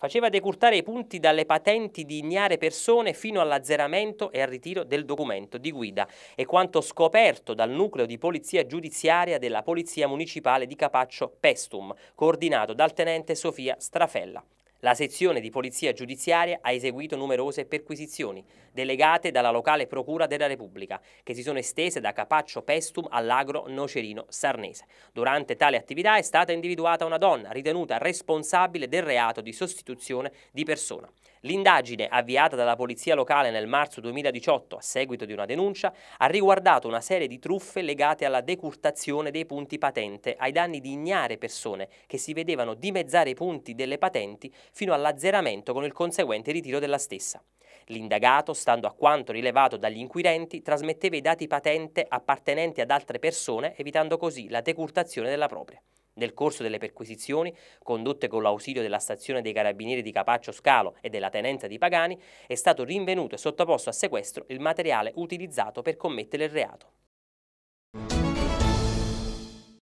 faceva decurtare i punti dalle patenti di ignare persone fino all'azzeramento e al ritiro del documento di guida e quanto scoperto dal nucleo di polizia giudiziaria della Polizia Municipale di Capaccio Pestum, coordinato dal tenente Sofia Strafella. La sezione di polizia giudiziaria ha eseguito numerose perquisizioni, delegate dalla locale Procura della Repubblica, che si sono estese da Capaccio Pestum all'agro Nocerino Sarnese. Durante tale attività è stata individuata una donna ritenuta responsabile del reato di sostituzione di persona. L'indagine avviata dalla Polizia locale nel marzo 2018 a seguito di una denuncia ha riguardato una serie di truffe legate alla decurtazione dei punti patente ai danni di ignare persone che si vedevano dimezzare i punti delle patenti fino all'azzeramento con il conseguente ritiro della stessa. L'indagato, stando a quanto rilevato dagli inquirenti, trasmetteva i dati patente appartenenti ad altre persone, evitando così la decurtazione della propria. Nel corso delle perquisizioni, condotte con l'ausilio della stazione dei carabinieri di Capaccio Scalo e della tenenza di Pagani, è stato rinvenuto e sottoposto a sequestro il materiale utilizzato per commettere il reato.